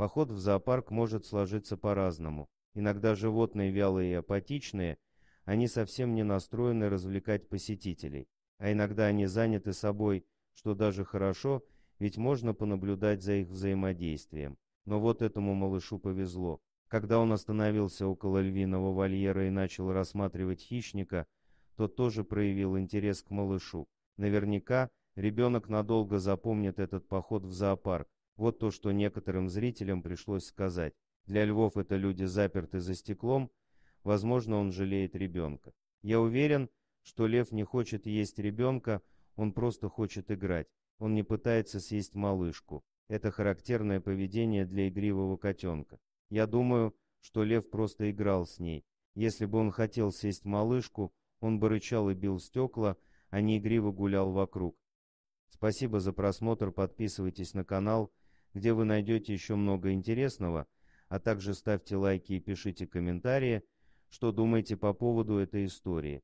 Поход в зоопарк может сложиться по-разному. Иногда животные вялые и апатичные, они совсем не настроены развлекать посетителей. А иногда они заняты собой, что даже хорошо, ведь можно понаблюдать за их взаимодействием. Но вот этому малышу повезло. Когда он остановился около львиного вольера и начал рассматривать хищника, тот тоже проявил интерес к малышу. Наверняка ребенок надолго запомнит этот поход в зоопарк. Вот то, что некоторым зрителям пришлось сказать. Для львов это люди заперты за стеклом, возможно, он жалеет ребенка. Я уверен, что лев не хочет есть ребенка, он просто хочет играть. Он не пытается съесть малышку. Это характерное поведение для игривого котенка. Я думаю, что лев просто играл с ней. Если бы он хотел съесть малышку, он бы рычал и бил стекла, а не игриво гулял вокруг. Спасибо за просмотр, подписывайтесь на канал, где вы найдете еще много интересного, а также ставьте лайки и пишите комментарии, что думаете по поводу этой истории.